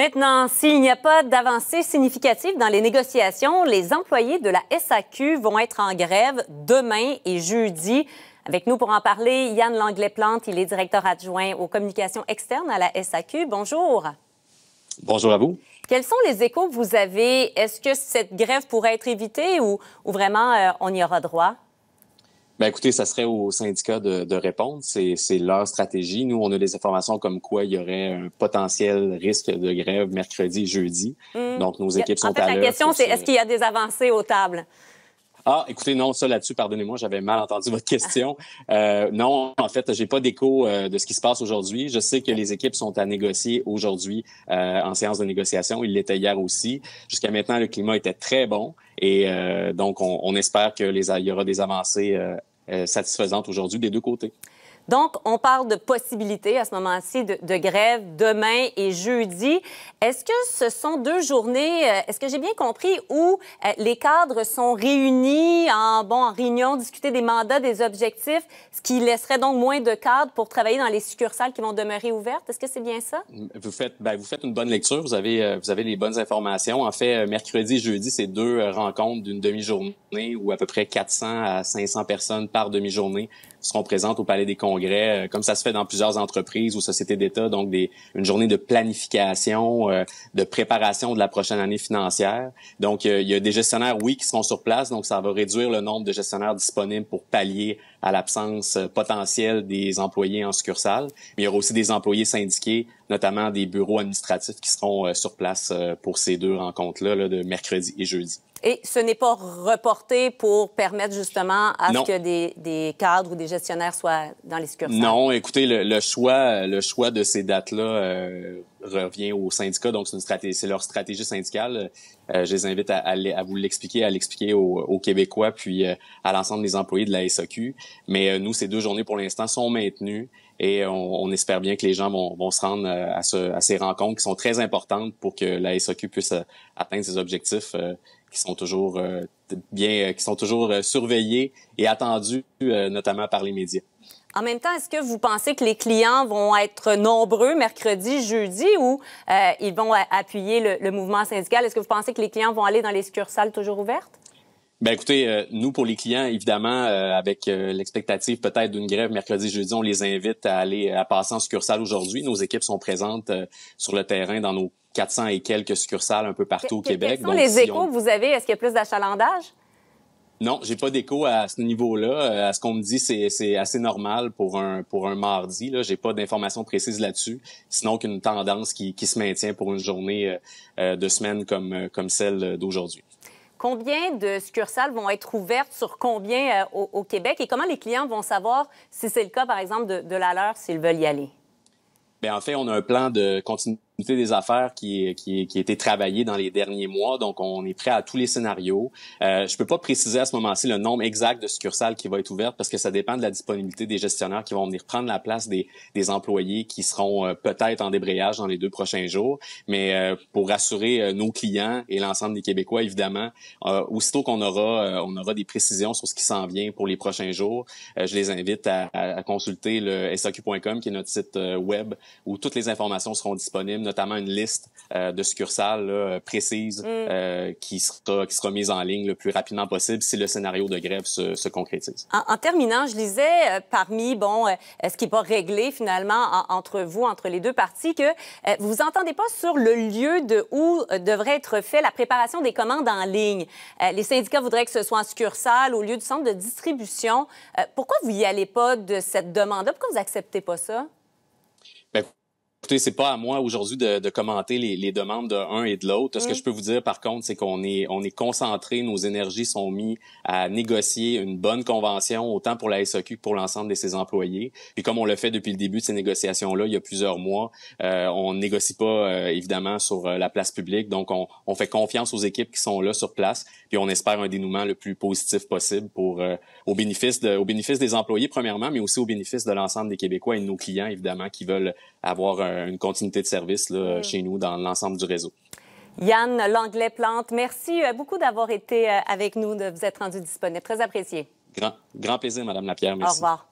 Maintenant, s'il n'y a pas d'avancée significative dans les négociations, les employés de la SAQ vont être en grève demain et jeudi. Avec nous pour en parler, Yann Langlais-Plante, il est directeur adjoint aux communications externes à la SAQ. Bonjour. Bonjour à vous. Quels sont les échos que vous avez? Est-ce que cette grève pourrait être évitée ou, vraiment euh, on y aura droit? Ben écoutez, ça serait au syndicat de, répondre. C'est leur stratégie. Nous, on a des informations comme quoi il y aurait un potentiel risque de grève mercredi, jeudi. Hmm. Donc, nos équipes en sont fait, La question, c'est est-ce qu'il y a des avancées aux tables? Ah, écoutez, non, ça là-dessus, pardonnez-moi, j'avais mal entendu votre question. Euh, non, en fait, j'ai pas d'écho euh, de ce qui se passe aujourd'hui. Je sais que les équipes sont à négocier aujourd'hui euh, en séance de négociation. Il l'était hier aussi. Jusqu'à maintenant, le climat était très bon et donc on, espère que il y aura des avancées euh, satisfaisante aujourd'hui des deux côtés. Donc, on parle de possibilités à ce moment-ci de, grève demain et jeudi. Est-ce que ce sont deux journées, euh, est-ce que j'ai bien compris, où euh, les cadres sont réunis en, bon, en réunion, discuter des mandats, des objectifs, ce qui laisserait donc moins de cadres pour travailler dans les succursales qui vont demeurer ouvertes? Est-ce que c'est bien ça? Vous faites, bien, vous faites une bonne lecture. Vous avez, euh, vous avez les bonnes informations. En fait, mercredi et jeudi, c'est deux rencontres d'une demi-journée où à peu près 400 à 500 personnes par demi-journée seront présentes au Palais des Congrès, euh, comme ça se fait dans plusieurs entreprises ou sociétés d'État, donc des, une journée de planification, euh, de préparation de la prochaine année financière. Donc, euh, il y a des gestionnaires, oui, qui seront sur place, donc ça va réduire le nombre de gestionnaires disponibles pour pallier à l'absence potentielle des employés en succursale. Mais il y aura aussi des employés syndiqués, notamment des bureaux administratifs qui seront sur place pour ces deux rencontres-là là, de mercredi et jeudi. Et ce n'est pas reporté pour permettre justement à ce que des, des, cadres ou des gestionnaires soient dans les succursales? Non, écoutez, le, le choix, le choix de ces dates-là euh, revient aux syndicats, donc c'est leur stratégie syndicale. Euh, je les invite à, à, à vous l'expliquer, à l'expliquer aux, Québécois, puis euh, à l'ensemble des employés de la SAQ. Mais nous, ces deux journées pour l'instant sont maintenues et on, espère bien que les gens vont, vont se rendre à, ce, à, ces rencontres qui sont très importantes pour que la SAQ puisse atteindre ses objectifs qui sont toujours euh, bien, euh, qui sont toujours euh, surveillés et attendus, notamment par les médias. En même temps, est-ce que vous pensez que les clients vont être nombreux mercredi, jeudi, ou ils vont appuyer le, mouvement syndical? Est-ce que vous pensez que les clients vont aller dans les succursales toujours ouvertes? Ben écoutez, euh, nous pour les clients, évidemment, euh, avec euh, l'expectative peut-être d'une grève mercredi, jeudi, on les invite à aller à passer en succursale aujourd'hui. Nos équipes sont présentes sur le terrain dans nos 400 et quelques succursales un peu partout au Québec. Quels sont les échos que vous avez Est-ce qu'il y a plus d'achalandage non, j'ai pas d'écho à ce niveau-là. À ce qu'on me dit, c'est assez normal pour un pour un mardi. Là, j'ai pas d'informations précises là-dessus, sinon qu'une tendance qui, qui, se maintient pour une journée de semaine comme comme celle d'aujourd'hui. Combien de succursales vont être ouvertes sur combien euh, au, Québec et comment les clients vont savoir si c'est le cas, par exemple, de, la leur s'ils veulent y aller? Bien, en fait, on a un plan de continuité des affaires qui, qui, qui a été travaillée dans les derniers mois. Donc, on est prêt à tous les scénarios. Euh, je peux pas préciser à ce moment-ci le nombre exact de succursales qui va être ouverte parce que ça dépend de la disponibilité des gestionnaires qui vont venir prendre la place des, employés qui seront euh, peut-être en débrayage dans les deux prochains jours. Mais euh, pour rassurer euh, nos clients et l'ensemble des Québécois, évidemment, aussitôt qu'on aura, on aura des précisions sur ce qui s'en vient pour les prochains jours, je les invite à, consulter le saq.com qui est notre site web où toutes les informations seront disponibles notamment une liste euh, de succursales précise précises mm. euh, qui, sera, mise en ligne le plus rapidement possible si le scénario de grève se, concrétise. En, terminant, je lisais euh, parmi bon ce qui n'est pas réglé finalement entre vous, entre les deux parties, que vous vous entendez pas sur le lieu de où devrait être fait la préparation des commandes en ligne. les syndicats voudraient que ce soit en succursale au lieu du centre de distribution. pourquoi vous y allez pas de cette demande-là? Pourquoi vous acceptez pas ça? écoutez, c'est pas à moi aujourd'hui de, de, commenter les, les, demandes de un et de l'autre. Ce que mm. je peux vous dire, par contre, c'est qu'on est, on est concentré, nos énergies sont mises à négocier une bonne convention, autant pour la SAQ e que pour l'ensemble de ses employés. Puis comme on le fait depuis le début de ces négociations-là, il y a plusieurs mois, euh, on négocie pas, euh, évidemment, sur euh, la place publique. Donc, on, on, fait confiance aux équipes qui sont là sur place, puis on espère un dénouement le plus positif possible pour euh, au bénéfice, de, au bénéfice des employés, premièrement, mais aussi au bénéfice de l'ensemble des Québécois et de nos clients, évidemment, qui veulent avoir un une continuité de service là, mm. chez nous dans l'ensemble du réseau. Yann Langlais Plante, merci euh, beaucoup d'avoir été euh, avec nous, de vous être rendu disponible. Très apprécié. Grand, plaisir, Madame Lapierre. Merci. Au revoir.